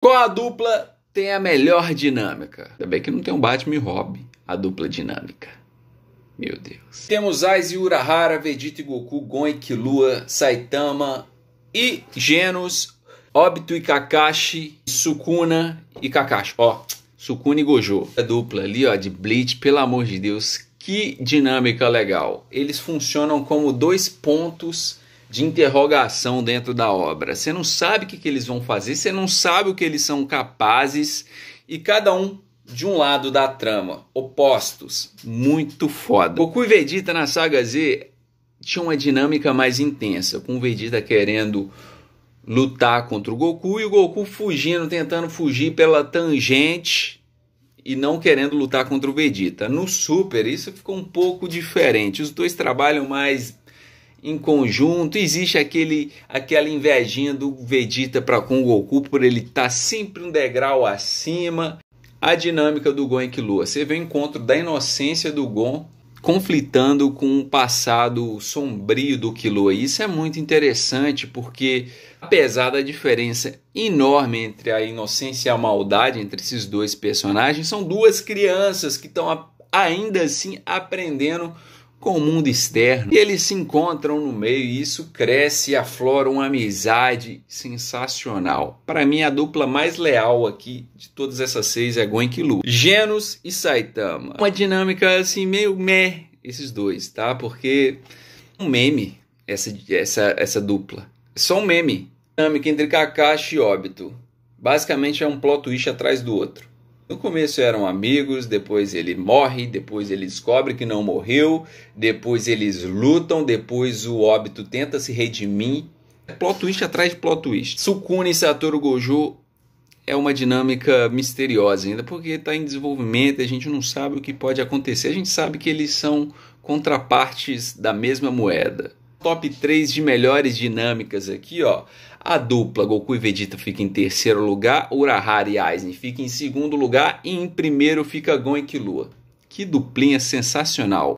Qual a dupla tem a melhor dinâmica? Ainda bem que não tem um Batman e Robin, a dupla dinâmica. Meu Deus. Temos Aiz e Urahara, Vegeta e Goku, Gon e Killua, Saitama e Genos, Obito e Kakashi, Sukuna e Kakashi. Ó, Sukuna e Gojo. A dupla ali, ó, de Bleach, pelo amor de Deus, que dinâmica legal. Eles funcionam como dois pontos de interrogação dentro da obra. Você não sabe o que, que eles vão fazer, você não sabe o que eles são capazes, e cada um de um lado da trama, opostos. Muito foda. Goku e Vegeta na saga Z tinha uma dinâmica mais intensa, com o Vegeta querendo lutar contra o Goku e o Goku fugindo, tentando fugir pela tangente e não querendo lutar contra o Vegeta. No Super, isso ficou um pouco diferente. Os dois trabalham mais em conjunto, existe aquele, aquela invejinha do Vegeta para com o Goku por ele estar tá sempre um degrau acima. A dinâmica do Gon e Lua. Você vê o encontro da inocência do Gon conflitando com o passado sombrio do Killua. Isso é muito interessante porque, apesar da diferença enorme entre a inocência e a maldade entre esses dois personagens, são duas crianças que estão ainda assim aprendendo com o mundo externo. E eles se encontram no meio e isso cresce e aflora uma amizade sensacional. Para mim, a dupla mais leal aqui de todas essas seis é Gwen Lu. Genos e Saitama. Uma dinâmica assim meio meh, esses dois, tá? Porque um meme essa, essa, essa dupla. só um meme. Dinâmica entre Kakashi e Obito. Basicamente é um plot twist atrás do outro. No começo eram amigos, depois ele morre, depois ele descobre que não morreu, depois eles lutam, depois o óbito tenta se redimir. É plot twist atrás de plot twist. Sukuna e Satoru Gojo é uma dinâmica misteriosa ainda, porque está em desenvolvimento, a gente não sabe o que pode acontecer. A gente sabe que eles são contrapartes da mesma moeda top 3 de melhores dinâmicas aqui, ó. A dupla Goku e Vegeta fica em terceiro lugar, Urahara e Aizen fica em segundo lugar e em primeiro fica Gon e Killua. Que duplinha sensacional!